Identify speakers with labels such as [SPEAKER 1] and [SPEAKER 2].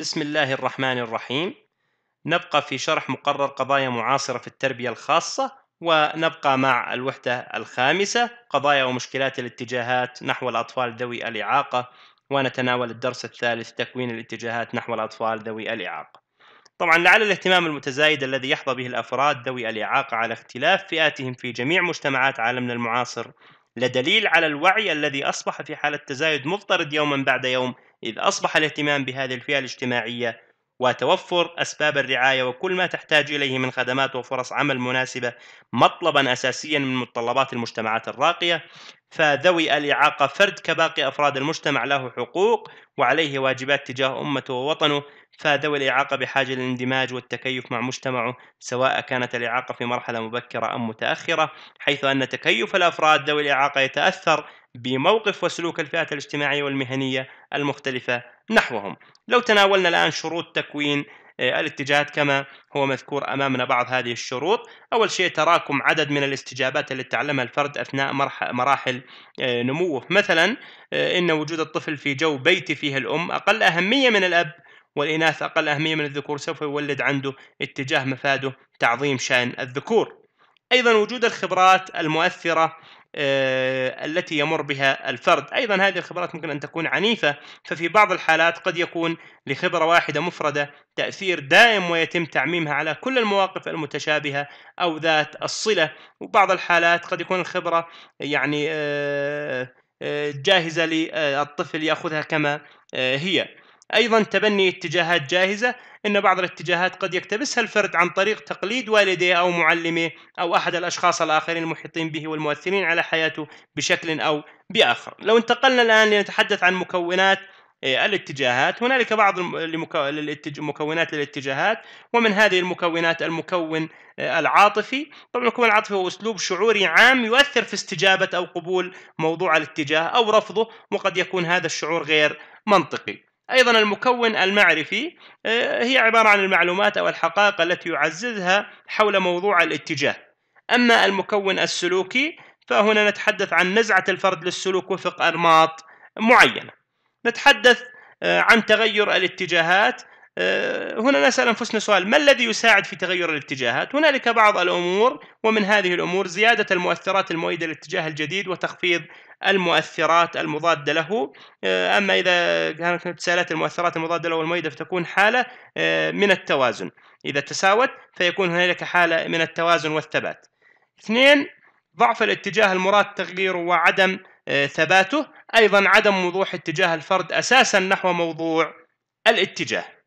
[SPEAKER 1] بسم الله الرحمن الرحيم نبقى في شرح مقرر قضايا معاصرة في التربية الخاصة ونبقى مع الوحدة الخامسة قضايا ومشكلات الاتجاهات نحو الأطفال ذوي الإعاقة ونتناول الدرس الثالث تكوين الاتجاهات نحو الأطفال ذوي الإعاقة طبعا لعل الاهتمام المتزايد الذي يحظى به الأفراد ذوي الإعاقة على اختلاف فئاتهم في جميع مجتمعات عالمنا المعاصر لدليل على الوعي الذي أصبح في حالة تزايد مضطرد يوما بعد يوم إذ أصبح الاهتمام بهذه الفئة الاجتماعية وتوفر أسباب الرعاية وكل ما تحتاج إليه من خدمات وفرص عمل مناسبة مطلبا أساسيا من متطلبات المجتمعات الراقية فذوي الإعاقة فرد كباقي أفراد المجتمع له حقوق وعليه واجبات تجاه أمته ووطنه فذوي الإعاقة بحاجة للاندماج والتكيف مع مجتمعه سواء كانت الإعاقة في مرحلة مبكرة أم متأخرة حيث أن تكيف الأفراد ذوي الإعاقة يتأثر بموقف وسلوك الفئات الاجتماعية والمهنية المختلفة نحوهم لو تناولنا الآن شروط تكوين آه، الاتجاهات كما هو مذكور امامنا بعض هذه الشروط، اول شيء تراكم عدد من الاستجابات التي تعلمها الفرد اثناء مراحل آه، نموه، مثلا آه، ان وجود الطفل في جو بيتي فيه الام اقل اهميه من الاب والإناث أقل أهمية من الذكور سوف يولد عنده اتجاه مفاده تعظيم شأن الذكور أيضا وجود الخبرات المؤثرة آه، التي يمر بها الفرد أيضا هذه الخبرات ممكن أن تكون عنيفة ففي بعض الحالات قد يكون لخبرة واحدة مفردة تأثير دائم ويتم تعميمها على كل المواقف المتشابهة أو ذات الصلة وبعض الحالات قد يكون الخبرة يعني آه، آه، جاهزة للطفل يأخذها كما هي أيضا تبني اتجاهات جاهزة إن بعض الاتجاهات قد يكتبسها الفرد عن طريق تقليد والديه أو معلمه أو أحد الأشخاص الآخرين المحيطين به والمؤثرين على حياته بشكل أو بآخر لو انتقلنا الآن لنتحدث عن مكونات آه، الاتجاهات هنالك بعض مكونات الاتجاهات ومن هذه المكونات المكون آه، العاطفي طبعا المكون العاطفي هو اسلوب شعوري عام يؤثر في استجابه او قبول موضوع الاتجاه او رفضه وقد يكون هذا الشعور غير منطقي أيضا المكون المعرفي آه، هي عبارة عن المعلومات أو الحقائق التي يعززها حول موضوع الاتجاه أما المكون السلوكي فهنا نتحدث عن نزعة الفرد للسلوك وفق أنماط معينة نتحدث آه، عن تغير الاتجاهات آه، هنا نسأل أنفسنا سؤال ما الذي يساعد في تغير الاتجاهات؟ هنالك بعض الأمور ومن هذه الأمور زيادة المؤثرات المؤيدة للاتجاه الجديد وتخفيض المؤثرات المضادة له آه، أما إذا كانت سالات المؤثرات المضادة له والمؤيدة فتكون حالة آه، من التوازن إذا تساوت فيكون هنالك حالة من التوازن والثبات اثنين ضعف الاتجاه المراد تغييره وعدم ثباته أيضا عدم وضوح اتجاه الفرد أساسا نحو موضوع الاتجاه